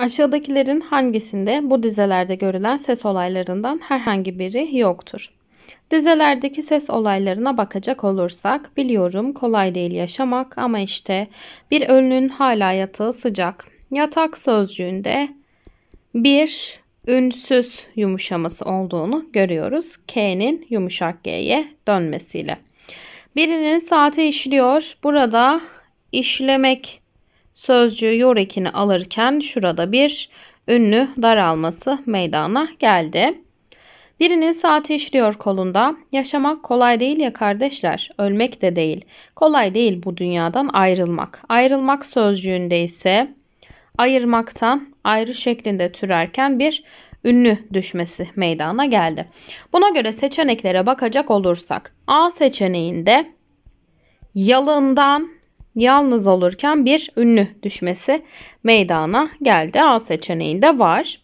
Aşağıdakilerin hangisinde bu dizelerde görülen ses olaylarından herhangi biri yoktur? Dizelerdeki ses olaylarına bakacak olursak biliyorum kolay değil yaşamak ama işte bir ölünün hala yatağı sıcak. Yatak sözcüğünde bir ünsüz yumuşaması olduğunu görüyoruz. K'nin yumuşak G'ye dönmesiyle. Birinin saati işliyor. Burada işlemek sözcüğü yor alırken şurada bir ünlü daralması meydana geldi. Birinin saati işliyor kolunda. Yaşamak kolay değil ya kardeşler. Ölmek de değil. Kolay değil bu dünyadan ayrılmak. Ayrılmak sözcüğünde ise ayırmaktan ayrı şeklinde türerken bir ünlü düşmesi meydana geldi. Buna göre seçeneklere bakacak olursak A seçeneğinde yalından yalnız olurken bir ünlü düşmesi meydana geldi. A seçeneğinde var.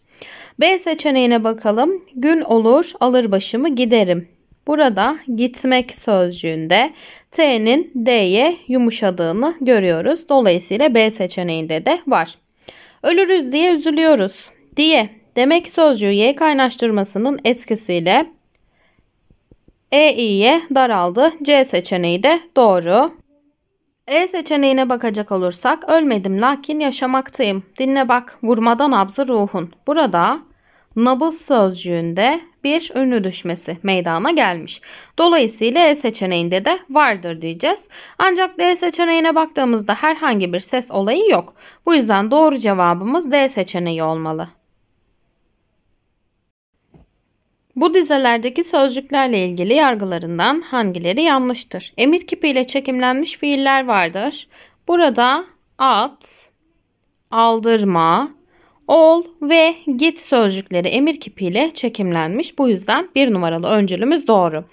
B seçeneğine bakalım. Gün olur alır başımı giderim. Burada gitmek sözcüğünde T'nin D'ye yumuşadığını görüyoruz. Dolayısıyla B seçeneğinde de var. Ölürüz diye üzülüyoruz diye demek sözcüğü Y kaynaştırmasının etkisiyle E, İ'ye daraldı. C seçeneği de doğru. E seçeneğine bakacak olursak ölmedim lakin yaşamaktayım. Dinle bak vurmadan abzı ruhun. Burada nabız sözcüğünde bir ünlü düşmesi meydana gelmiş. Dolayısıyla E seçeneğinde de vardır diyeceğiz. Ancak D seçeneğine baktığımızda herhangi bir ses olayı yok. Bu yüzden doğru cevabımız D seçeneği olmalı. Bu dizelerdeki sözcüklerle ilgili yargılarından hangileri yanlıştır? Emir kipiyle çekimlenmiş fiiller vardır. Burada at, aldırma, ol ve git sözcükleri emir kipiyle çekimlenmiş. Bu yüzden bir numaralı öncülümüz doğru.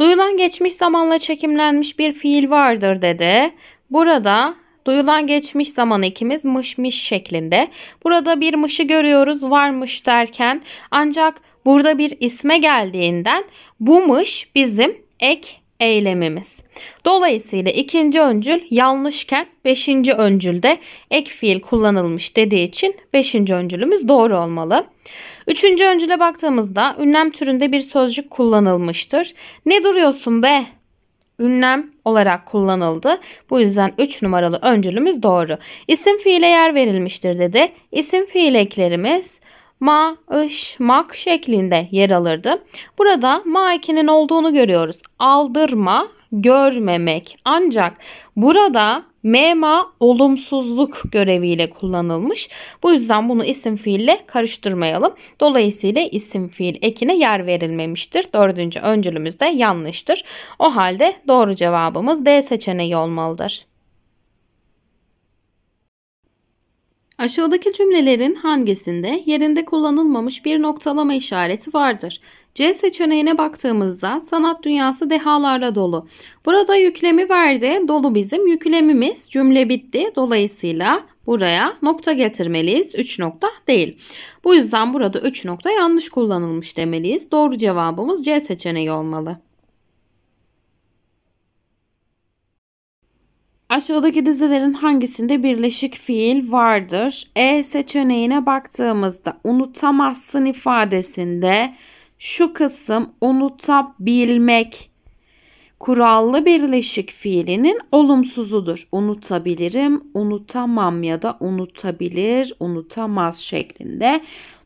Duyulan geçmiş zamanla çekimlenmiş bir fiil vardır dedi. Burada duyulan geçmiş zaman ekimiz mışmış şeklinde. Burada bir mışı görüyoruz varmış derken ancak burada bir isme geldiğinden bumış bizim ek eylemimiz. Dolayısıyla ikinci öncül yanlışken beşinci öncülde ek fiil kullanılmış dediği için beşinci öncülümüz doğru olmalı. Üçüncü öncüle baktığımızda ünlem türünde bir sözcük kullanılmıştır. Ne duruyorsun be? Ünlem olarak kullanıldı. Bu yüzden 3 numaralı öncülümüz doğru. İsim fiile yer verilmiştir dedi. İsim fiil eklerimiz maaşmak şeklinde yer alırdı. Burada ma ekinin olduğunu görüyoruz. Aldırma, görmemek. Ancak burada mema olumsuzluk göreviyle kullanılmış. Bu yüzden bunu isim fiille karıştırmayalım. Dolayısıyla isim fiil ekine yer verilmemiştir. Dördüncü öncülümüz de yanlıştır. O halde doğru cevabımız D seçeneği olmalıdır. Aşağıdaki cümlelerin hangisinde yerinde kullanılmamış bir noktalama işareti vardır? C seçeneğine baktığımızda sanat dünyası dehalarla dolu. Burada yüklemi verdi, dolu bizim yüklemimiz, cümle bitti. Dolayısıyla buraya nokta getirmeliyiz. 3 nokta değil. Bu yüzden burada 3 nokta yanlış kullanılmış demeliyiz. Doğru cevabımız C seçeneği olmalı. Aşağıdaki dizelerin hangisinde birleşik fiil vardır? E seçeneğine baktığımızda unutamazsın ifadesinde şu kısım unutabilmek kurallı birleşik fiilinin olumsuzudur. Unutabilirim, unutamam ya da unutabilir, unutamaz şeklinde.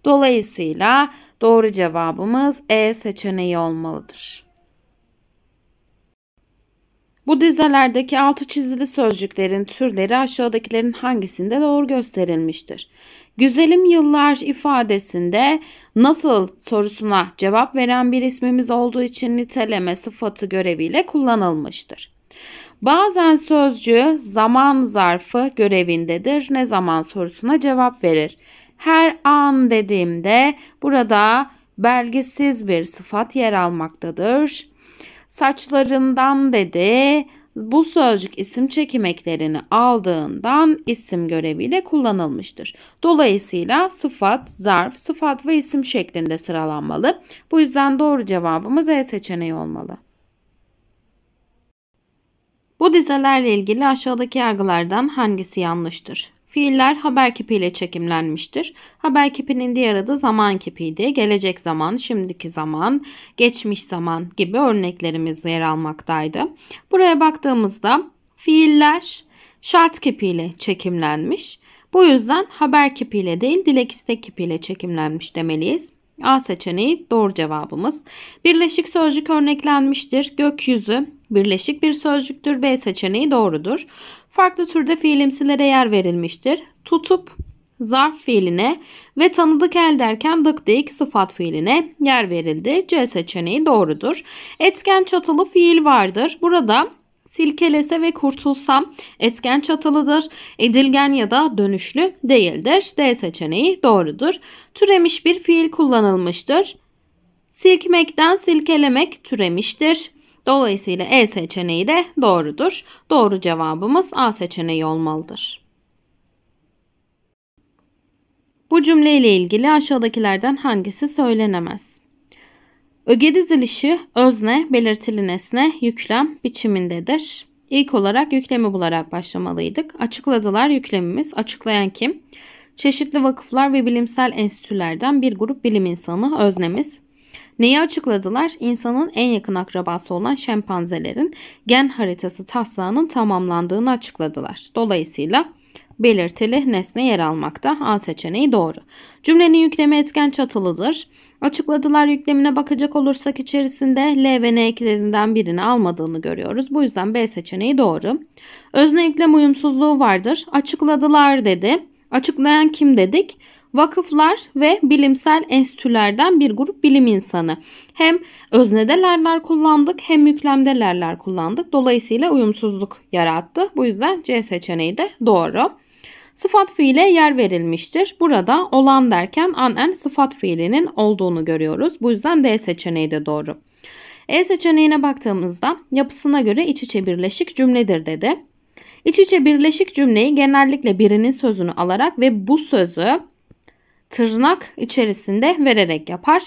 Dolayısıyla doğru cevabımız E seçeneği olmalıdır. Bu dizelerdeki altı çizili sözcüklerin türleri aşağıdakilerin hangisinde doğru gösterilmiştir? Güzelim yıllar ifadesinde nasıl sorusuna cevap veren bir ismimiz olduğu için niteleme sıfatı göreviyle kullanılmıştır. Bazen sözcü zaman zarfı görevindedir. Ne zaman sorusuna cevap verir. Her an dediğimde burada belgesiz bir sıfat yer almaktadır saçlarından dedi. Bu sözcük isim çekimeklerini aldığından isim göreviyle kullanılmıştır. Dolayısıyla sıfat, zarf, sıfat ve isim şeklinde sıralanmalı. Bu yüzden doğru cevabımız E seçeneği olmalı. Bu dizelerle ilgili aşağıdaki yargılardan hangisi yanlıştır? Fiiller haber kipiyle çekimlenmiştir. Haber kipinin diğer adı zaman kipiydi. Gelecek zaman, şimdiki zaman, geçmiş zaman gibi örneklerimiz yer almaktaydı. Buraya baktığımızda fiiller şart kipiyle çekimlenmiş. Bu yüzden haber kipiyle değil dilek istek kipiyle çekimlenmiş demeliyiz. A seçeneği doğru cevabımız. Birleşik sözcük örneklenmiştir. Gökyüzü birleşik bir sözcüktür. B seçeneği doğrudur. Farklı türde fiilimsilere yer verilmiştir. Tutup zarf fiiline ve tanıdık el derken dık dik sıfat fiiline yer verildi. C seçeneği doğrudur. Etken çatılı fiil vardır. Burada silkelese ve kurtulsam etken çatalıdır. Edilgen ya da dönüşlü değildir. D seçeneği doğrudur. Türemiş bir fiil kullanılmıştır. Silkmekten silkelemek türemiştir. Dolayısıyla E seçeneği de doğrudur. Doğru cevabımız A seçeneği olmalıdır. Bu cümle ile ilgili aşağıdakilerden hangisi söylenemez? Öge dizilişi özne, belirtili nesne, yüklem biçimindedir. İlk olarak yüklemi bularak başlamalıydık. Açıkladılar yüklemimiz. Açıklayan kim? Çeşitli vakıflar ve bilimsel enstitülerden bir grup bilim insanı öznemiz. Neyi açıkladılar? İnsanın en yakın akrabası olan şempanzelerin gen haritası taslağının tamamlandığını açıkladılar. Dolayısıyla belirtili nesne yer almakta. A seçeneği doğru. Cümlenin yükleme etken çatılıdır. Açıkladılar yüklemine bakacak olursak içerisinde L ve N eklerinden birini almadığını görüyoruz. Bu yüzden B seçeneği doğru. Özne yüklem uyumsuzluğu vardır. Açıkladılar dedi. Açıklayan kim dedik? vakıflar ve bilimsel enstitülerden bir grup bilim insanı. Hem öznedelerler kullandık hem yüklemdelerler kullandık. Dolayısıyla uyumsuzluk yarattı. Bu yüzden C seçeneği de doğru. Sıfat fiile yer verilmiştir. Burada olan derken anen sıfat fiilinin olduğunu görüyoruz. Bu yüzden D seçeneği de doğru. E seçeneğine baktığımızda yapısına göre iç içe birleşik cümledir dedi. İç içe birleşik cümleyi genellikle birinin sözünü alarak ve bu sözü tırnak içerisinde vererek yapar.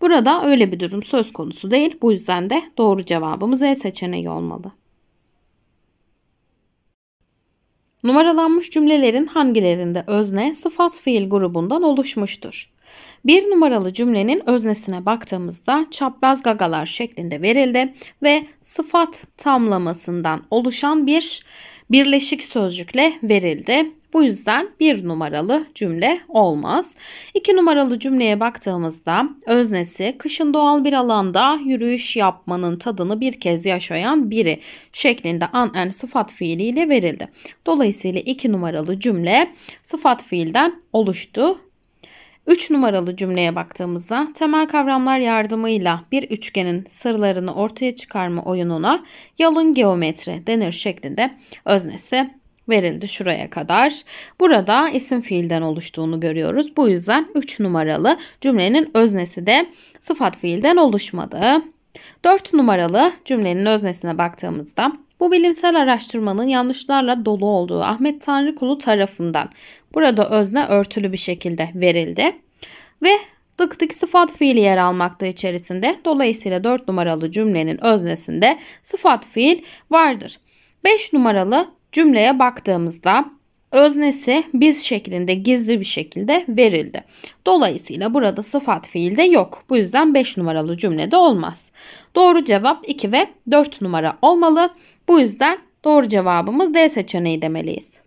Burada öyle bir durum söz konusu değil. Bu yüzden de doğru cevabımız E seçeneği olmalı. Numaralanmış cümlelerin hangilerinde özne sıfat fiil grubundan oluşmuştur? Bir numaralı cümlenin öznesine baktığımızda çapraz gagalar şeklinde verildi ve sıfat tamlamasından oluşan bir birleşik sözcükle verildi. Bu yüzden bir numaralı cümle olmaz. İki numaralı cümleye baktığımızda öznesi kışın doğal bir alanda yürüyüş yapmanın tadını bir kez yaşayan biri şeklinde an en sıfat fiiliyle verildi. Dolayısıyla iki numaralı cümle sıfat fiilden oluştu 3 numaralı cümleye baktığımızda temel kavramlar yardımıyla bir üçgenin sırlarını ortaya çıkarma oyununa yalın geometri denir şeklinde öznesi verildi şuraya kadar. Burada isim fiilden oluştuğunu görüyoruz. Bu yüzden 3 numaralı cümlenin öznesi de sıfat fiilden oluşmadı. 4 numaralı cümlenin öznesine baktığımızda bu bilimsel araştırmanın yanlışlarla dolu olduğu Ahmet Tanrıkulu tarafından burada özne örtülü bir şekilde verildi. Ve dık dık sıfat fiili yer almakta içerisinde. Dolayısıyla 4 numaralı cümlenin öznesinde sıfat fiil vardır. 5 numaralı cümleye baktığımızda öznesi biz şeklinde gizli bir şekilde verildi. Dolayısıyla burada sıfat fiil de yok. Bu yüzden 5 numaralı cümlede olmaz. Doğru cevap 2 ve 4 numara olmalı. Bu yüzden doğru cevabımız D seçeneği demeliyiz.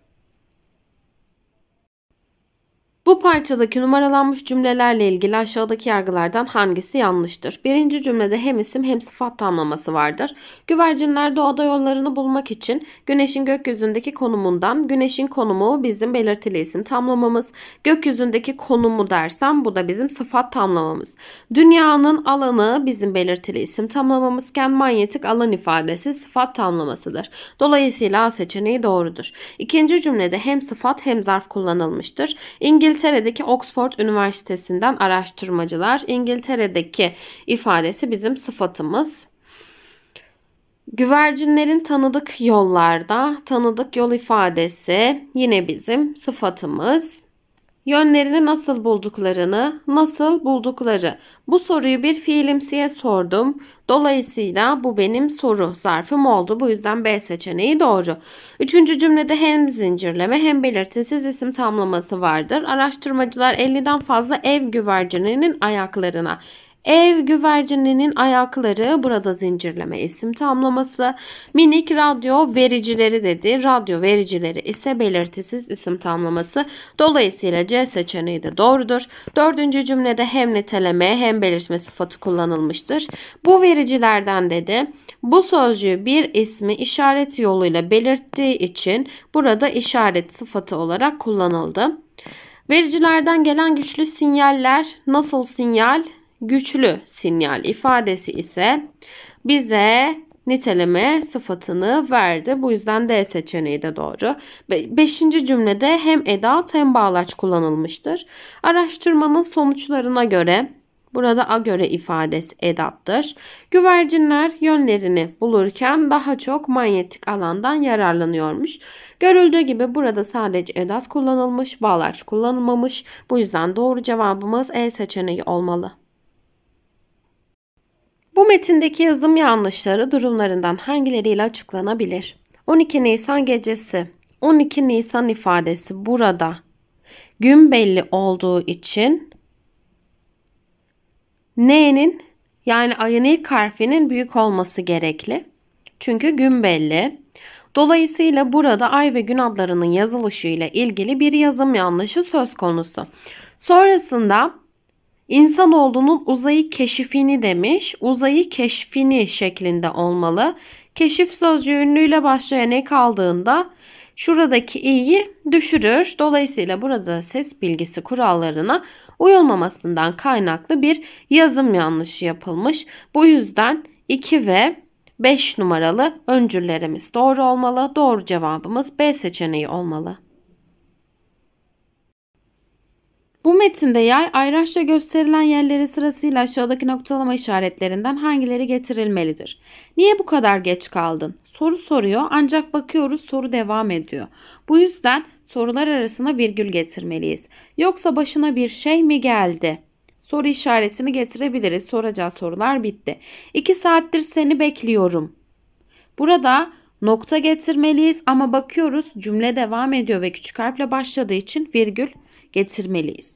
Bu parçadaki numaralanmış cümlelerle ilgili aşağıdaki yargılardan hangisi yanlıştır? Birinci cümlede hem isim hem sıfat tamlaması vardır. Güvercinler doğada yollarını bulmak için güneşin gökyüzündeki konumundan güneşin konumu bizim belirtili isim tamlamamız. Gökyüzündeki konumu dersem bu da bizim sıfat tamlamamız. Dünyanın alanı bizim belirtili isim tamlamamızken manyetik alan ifadesi sıfat tamlamasıdır. Dolayısıyla A seçeneği doğrudur. İkinci cümlede hem sıfat hem zarf kullanılmıştır. İngiliz İngiltere'deki Oxford Üniversitesi'nden araştırmacılar İngiltere'deki ifadesi bizim sıfatımız. Güvercinlerin tanıdık yollarda tanıdık yol ifadesi yine bizim sıfatımız yönlerini nasıl bulduklarını, nasıl buldukları. Bu soruyu bir fiilimsiye sordum. Dolayısıyla bu benim soru zarfım oldu. Bu yüzden B seçeneği doğru. Üçüncü cümlede hem zincirleme hem belirtisiz isim tamlaması vardır. Araştırmacılar 50'den fazla ev güvercininin ayaklarına Ev güvercininin ayakları burada zincirleme isim tamlaması. Minik radyo vericileri dedi. Radyo vericileri ise belirtisiz isim tamlaması. Dolayısıyla C seçeneği de doğrudur. Dördüncü cümlede hem niteleme hem belirtme sıfatı kullanılmıştır. Bu vericilerden dedi. Bu sözcüğü bir ismi işaret yoluyla belirttiği için burada işaret sıfatı olarak kullanıldı. Vericilerden gelen güçlü sinyaller nasıl sinyal? güçlü sinyal ifadesi ise bize niteleme sıfatını verdi. Bu yüzden D seçeneği de doğru. Be beşinci cümlede hem edat hem bağlaç kullanılmıştır. Araştırmanın sonuçlarına göre Burada a göre ifadesi edattır. Güvercinler yönlerini bulurken daha çok manyetik alandan yararlanıyormuş. Görüldüğü gibi burada sadece edat kullanılmış, bağlaç kullanılmamış. Bu yüzden doğru cevabımız E seçeneği olmalı. Bu metindeki yazım yanlışları durumlarından hangileriyle açıklanabilir? 12 Nisan gecesi 12 Nisan ifadesi burada gün belli olduğu için N'nin yani ayın ilk harfinin büyük olması gerekli. Çünkü gün belli. Dolayısıyla burada ay ve gün adlarının yazılışı ile ilgili bir yazım yanlışı söz konusu. Sonrasında İnsanoğlunun uzayı keşifini demiş. Uzayı keşfini şeklinde olmalı. Keşif sözcüğü ünlüyle başlayan ek aldığında şuradaki i'yi düşürür. Dolayısıyla burada ses bilgisi kurallarına uyulmamasından kaynaklı bir yazım yanlışı yapılmış. Bu yüzden 2 ve 5 numaralı öncüllerimiz doğru olmalı. Doğru cevabımız B seçeneği olmalı. Bu metinde yay ayraçça gösterilen yerleri sırasıyla aşağıdaki noktalama işaretlerinden hangileri getirilmelidir? Niye bu kadar geç kaldın? Soru soruyor ancak bakıyoruz soru devam ediyor. Bu yüzden sorular arasına virgül getirmeliyiz. Yoksa başına bir şey mi geldi? Soru işaretini getirebiliriz. Soracağı sorular bitti. 2 saattir seni bekliyorum. Burada nokta getirmeliyiz ama bakıyoruz cümle devam ediyor ve küçük harfle başladığı için virgül getirmeliyiz.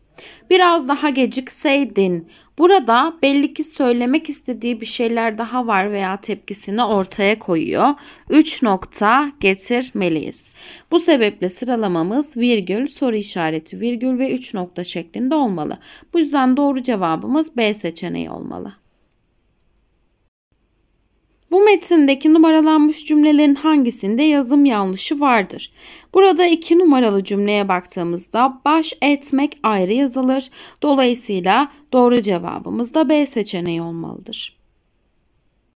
Biraz daha gecikseydin. Burada belli ki söylemek istediği bir şeyler daha var veya tepkisini ortaya koyuyor. 3 nokta getirmeliyiz. Bu sebeple sıralamamız virgül, soru işareti virgül ve 3 nokta şeklinde olmalı. Bu yüzden doğru cevabımız B seçeneği olmalı. Bu metindeki numaralanmış cümlelerin hangisinde yazım yanlışı vardır? Burada iki numaralı cümleye baktığımızda baş etmek ayrı yazılır. Dolayısıyla doğru cevabımız da B seçeneği olmalıdır.